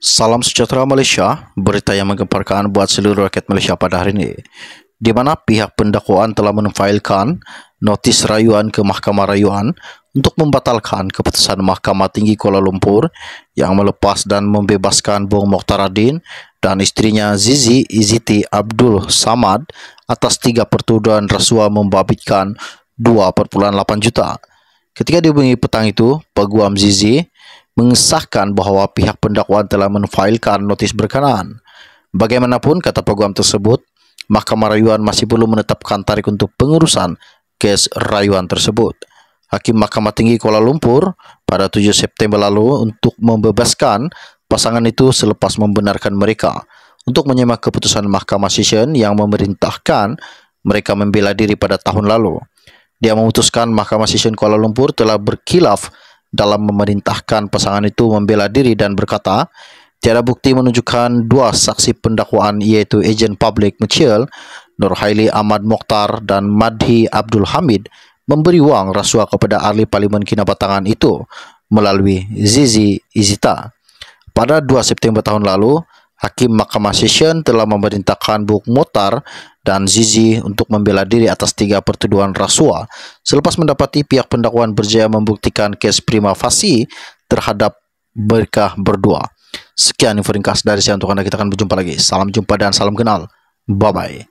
Salam sejahtera Malaysia, berita yang menggemparkan buat seluruh rakyat Malaysia pada hari ini. Di mana pihak pendakwaan telah menfailkan notis rayuan ke Mahkamah Rayuan untuk membatalkan keputusan Mahkamah Tinggi Kuala Lumpur yang melepas dan membebaskan Bung Mokhtar dan istrinya Zizi Iziti Abdul Samad atas tiga pertuduhan rasuah membabitkan 2.8 juta. Ketika dihubungi petang itu, Peguam Zizi mengesahkan bahwa pihak pendakwaan telah menfailkan notis berkenaan. Bagaimanapun kata peguam tersebut, Mahkamah Rayuan masih belum menetapkan tarik untuk pengurusan kes rayuan tersebut. Hakim Mahkamah Tinggi Kuala Lumpur pada 7 September lalu untuk membebaskan pasangan itu selepas membenarkan mereka untuk menyemak keputusan Mahkamah Session yang memerintahkan mereka membela diri pada tahun lalu. Dia memutuskan Mahkamah Session Kuala Lumpur telah berkilaf dalam memerintahkan pasangan itu membela diri dan berkata tiada bukti menunjukkan dua saksi pendakwaan iaitu ejen publik Mitchell Nurhaili Ahmad Mokhtar dan Madhi Abdul Hamid memberi wang rasuah kepada ahli parlimen Kinabatangan itu melalui Zizi Izita. Pada 2 September tahun lalu, Hakim Mahkamah Session telah memerintahkan Buk Mutar dan Zizi untuk membela diri atas tiga pertuduhan rasuah. Selepas mendapati pihak pendakwaan berjaya membuktikan kes prima facie terhadap mereka berdua. Sekian info dari saya untuk Anda. Kita akan berjumpa lagi. Salam jumpa dan salam kenal. Bye-bye.